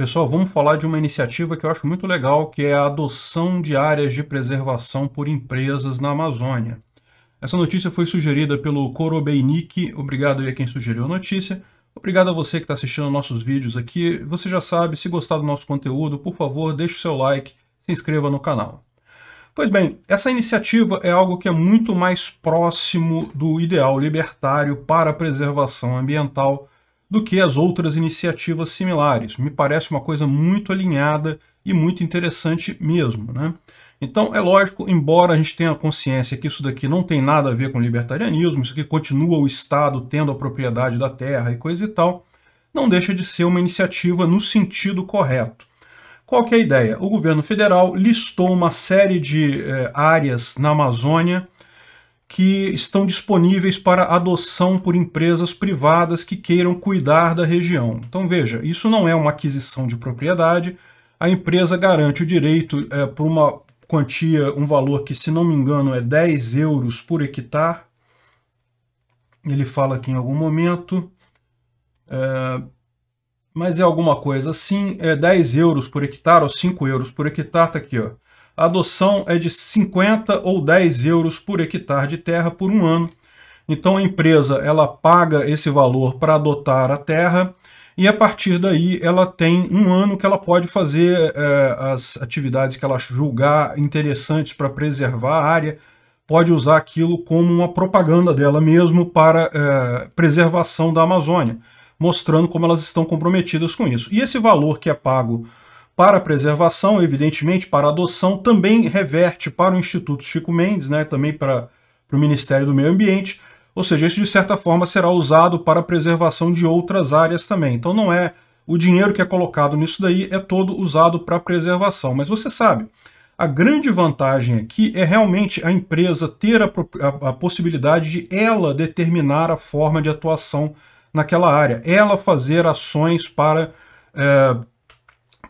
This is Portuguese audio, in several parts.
Pessoal, vamos falar de uma iniciativa que eu acho muito legal, que é a adoção de áreas de preservação por empresas na Amazônia. Essa notícia foi sugerida pelo Korobeinik, obrigado aí a quem sugeriu a notícia. Obrigado a você que está assistindo nossos vídeos aqui. Você já sabe, se gostar do nosso conteúdo, por favor, deixe o seu like, se inscreva no canal. Pois bem, essa iniciativa é algo que é muito mais próximo do ideal libertário para a preservação ambiental do que as outras iniciativas similares. Me parece uma coisa muito alinhada e muito interessante mesmo. Né? Então, é lógico, embora a gente tenha consciência que isso daqui não tem nada a ver com libertarianismo, isso aqui continua o Estado tendo a propriedade da terra e coisa e tal, não deixa de ser uma iniciativa no sentido correto. Qual que é a ideia? O governo federal listou uma série de eh, áreas na Amazônia que estão disponíveis para adoção por empresas privadas que queiram cuidar da região. Então veja, isso não é uma aquisição de propriedade, a empresa garante o direito é, por uma quantia, um valor que, se não me engano, é 10 euros por hectare. Ele fala aqui em algum momento, é, mas é alguma coisa assim, é 10 euros por hectare ou 5 euros por hectare, Está aqui, ó a adoção é de 50 ou 10 euros por hectare de terra por um ano. Então a empresa ela paga esse valor para adotar a terra e a partir daí ela tem um ano que ela pode fazer é, as atividades que ela julgar interessantes para preservar a área, pode usar aquilo como uma propaganda dela mesmo para é, preservação da Amazônia, mostrando como elas estão comprometidas com isso. E esse valor que é pago para preservação, evidentemente, para adoção, também reverte para o Instituto Chico Mendes, né, também para, para o Ministério do Meio Ambiente, ou seja, isso de certa forma será usado para a preservação de outras áreas também. Então não é o dinheiro que é colocado nisso daí é todo usado para preservação. Mas você sabe, a grande vantagem aqui é realmente a empresa ter a, a, a possibilidade de ela determinar a forma de atuação naquela área, ela fazer ações para eh,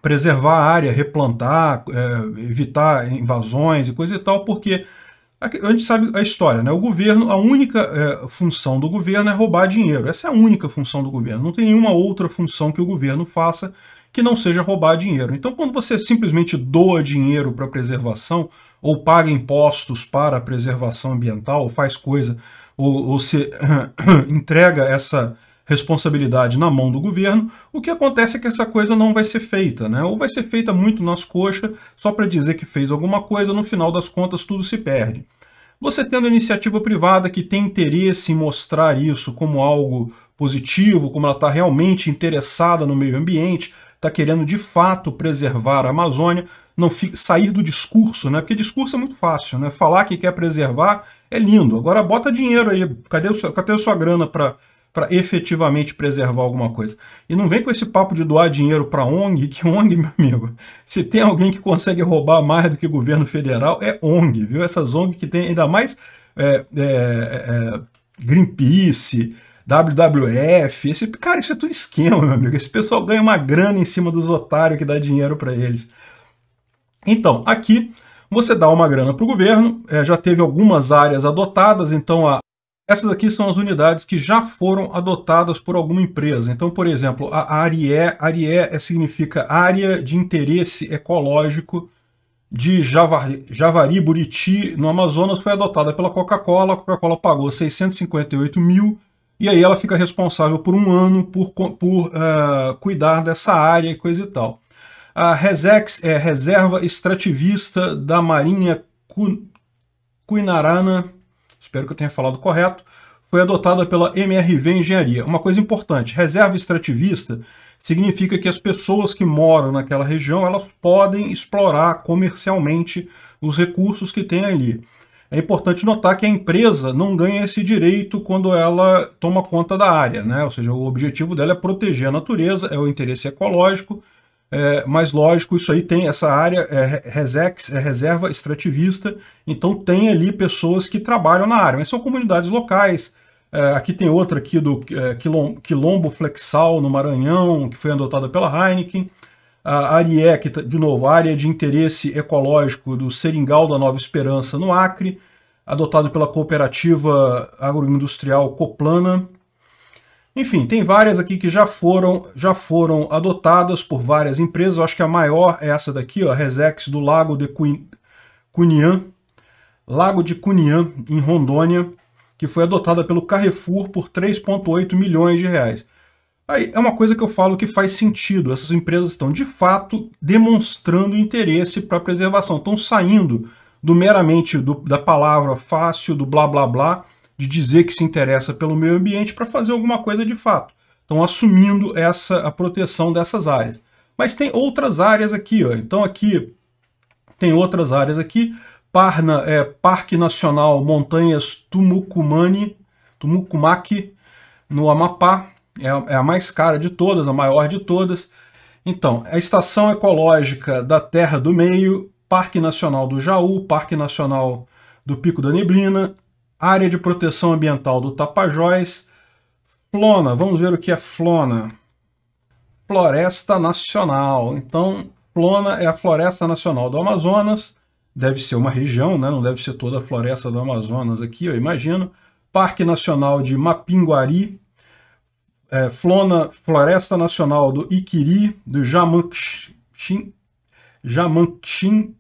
preservar a área, replantar, é, evitar invasões e coisa e tal, porque a gente sabe a história, né? O governo, a única é, função do governo é roubar dinheiro. Essa é a única função do governo. Não tem nenhuma outra função que o governo faça que não seja roubar dinheiro. Então, quando você simplesmente doa dinheiro para preservação, ou paga impostos para a preservação ambiental, ou faz coisa, ou, ou se entrega essa, responsabilidade na mão do governo, o que acontece é que essa coisa não vai ser feita, né? ou vai ser feita muito nas coxas, só para dizer que fez alguma coisa, no final das contas tudo se perde. Você tendo iniciativa privada que tem interesse em mostrar isso como algo positivo, como ela está realmente interessada no meio ambiente, está querendo de fato preservar a Amazônia, não sair do discurso, né? Porque discurso é muito fácil, né? Falar que quer preservar é lindo. Agora bota dinheiro aí, cadê, o seu, cadê a sua grana para para efetivamente preservar alguma coisa. E não vem com esse papo de doar dinheiro para ONG, que ONG, meu amigo, se tem alguém que consegue roubar mais do que governo federal, é ONG, viu? Essas ONG que tem ainda mais é, é, é, é Greenpeace, WWF, esse, cara, isso é tudo esquema, meu amigo. Esse pessoal ganha uma grana em cima dos otários que dá dinheiro para eles. Então, aqui você dá uma grana para o governo, é, já teve algumas áreas adotadas, então a essas aqui são as unidades que já foram adotadas por alguma empresa. Então, por exemplo, a ARIE, ARIE é, significa Área de Interesse Ecológico de Javari, Javari Buriti, no Amazonas, foi adotada pela Coca-Cola. A Coca-Cola pagou 658 mil e aí ela fica responsável por um ano por, por uh, cuidar dessa área e coisa e tal. A RESEX é Reserva Extrativista da Marinha Cuinarana espero que eu tenha falado correto, foi adotada pela MRV Engenharia. Uma coisa importante, reserva extrativista significa que as pessoas que moram naquela região, elas podem explorar comercialmente os recursos que tem ali. É importante notar que a empresa não ganha esse direito quando ela toma conta da área, né? Ou seja, o objetivo dela é proteger a natureza, é o interesse ecológico, é, mas lógico, isso aí tem essa área é, resex, é reserva extrativista, então tem ali pessoas que trabalham na área, mas são comunidades locais. É, aqui tem outra aqui do é, Quilombo Flexal no Maranhão, que foi adotada pela Heineken. A ARIEC, tá, de novo, área de interesse ecológico do Seringal da Nova Esperança no Acre, adotado pela cooperativa agroindustrial Coplana. Enfim, tem várias aqui que já foram, já foram adotadas por várias empresas. Eu acho que a maior é essa daqui, ó, a Resex do Lago de Cunhã, Lago de Cunhã, em Rondônia, que foi adotada pelo Carrefour por 3,8 milhões de reais. Aí é uma coisa que eu falo que faz sentido. Essas empresas estão de fato demonstrando interesse para a preservação, estão saindo do meramente do, da palavra fácil, do blá blá blá, de dizer que se interessa pelo meio ambiente para fazer alguma coisa de fato. Estão assumindo essa a proteção dessas áreas. Mas tem outras áreas aqui, ó. Então aqui tem outras áreas aqui. Parna, é, Parque Nacional Montanhas Tumucumani, Tumucumaque, no Amapá. É a, é a mais cara de todas, a maior de todas. Então, a Estação Ecológica da Terra do Meio, Parque Nacional do Jaú, Parque Nacional do Pico da Neblina, Área de Proteção Ambiental do Tapajós, Flona, vamos ver o que é Flona. Floresta Nacional. Então, Flona é a Floresta Nacional do Amazonas, deve ser uma região, né? não deve ser toda a Floresta do Amazonas aqui, eu imagino. Parque Nacional de Mapinguari, é, Flona, Floresta Nacional do Iquiri, do Jamanxim, Jamanxim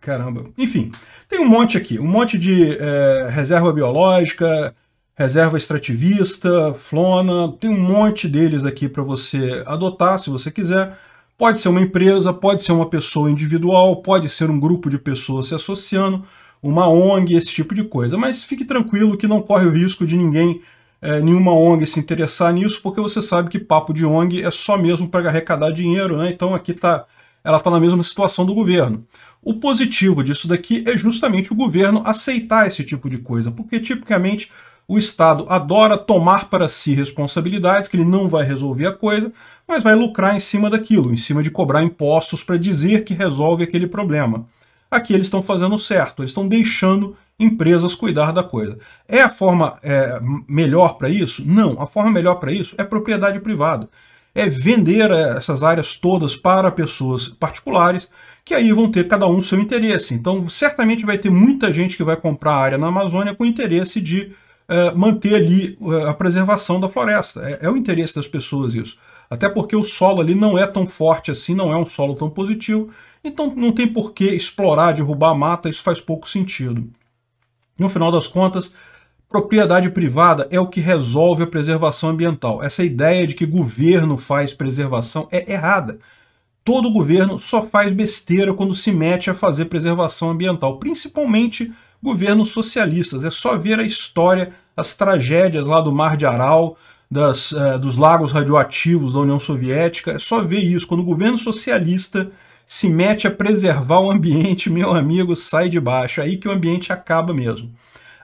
Caramba. Enfim, tem um monte aqui, um monte de é, reserva biológica, reserva extrativista, flona, tem um monte deles aqui para você adotar, se você quiser. Pode ser uma empresa, pode ser uma pessoa individual, pode ser um grupo de pessoas se associando, uma ONG, esse tipo de coisa. Mas fique tranquilo que não corre o risco de ninguém, é, nenhuma ONG se interessar nisso, porque você sabe que papo de ONG é só mesmo para arrecadar dinheiro, né? Então aqui tá, ela está na mesma situação do governo. O positivo disso daqui é justamente o governo aceitar esse tipo de coisa, porque tipicamente o Estado adora tomar para si responsabilidades, que ele não vai resolver a coisa, mas vai lucrar em cima daquilo, em cima de cobrar impostos para dizer que resolve aquele problema. Aqui eles estão fazendo certo, eles estão deixando empresas cuidar da coisa. É a forma é, melhor para isso? Não, a forma melhor para isso é propriedade privada. É vender essas áreas todas para pessoas particulares que aí vão ter cada um seu interesse. Então, certamente vai ter muita gente que vai comprar a área na Amazônia com interesse de eh, manter ali eh, a preservação da floresta. É, é, o interesse das pessoas isso. Até porque o solo ali não é tão forte assim, não é um solo tão positivo, então não tem por que explorar, derrubar a mata, isso faz pouco sentido. No final das contas, propriedade privada é o que resolve a preservação ambiental. Essa ideia de que governo faz preservação é errada todo governo só faz besteira quando se mete a fazer preservação ambiental, principalmente governos socialistas. É só ver a história, as tragédias lá do Mar de Aral, das, eh, dos lagos radioativos da União Soviética, é só ver isso. Quando o governo socialista se mete a preservar o ambiente, meu amigo, sai de baixo. É aí que o ambiente acaba mesmo.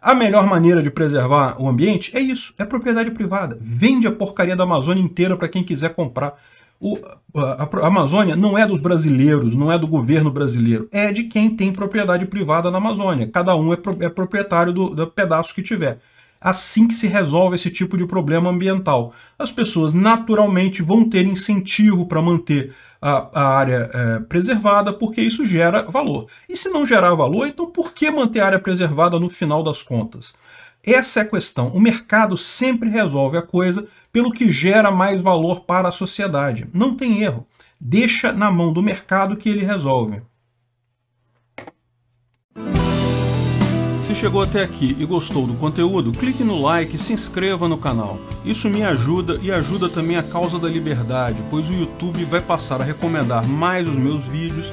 A melhor maneira de preservar o ambiente é isso, é propriedade privada. Vende a porcaria da Amazônia inteira para quem quiser comprar. O, a, a Amazônia não é dos brasileiros, não é do governo brasileiro, é de quem tem propriedade privada na Amazônia. Cada um é, pro, é proprietário do, do pedaço que tiver assim que se resolve esse tipo de problema ambiental. As pessoas naturalmente vão ter incentivo para manter a, a área é, preservada, porque isso gera valor. E se não gerar valor, então por que manter a área preservada no final das contas? Essa é a questão. O mercado sempre resolve a coisa pelo que gera mais valor para a sociedade. Não tem erro. Deixa na mão do mercado que ele resolve. Se chegou até aqui e gostou do conteúdo, clique no like e se inscreva no canal. Isso me ajuda e ajuda também a causa da liberdade, pois o YouTube vai passar a recomendar mais os meus vídeos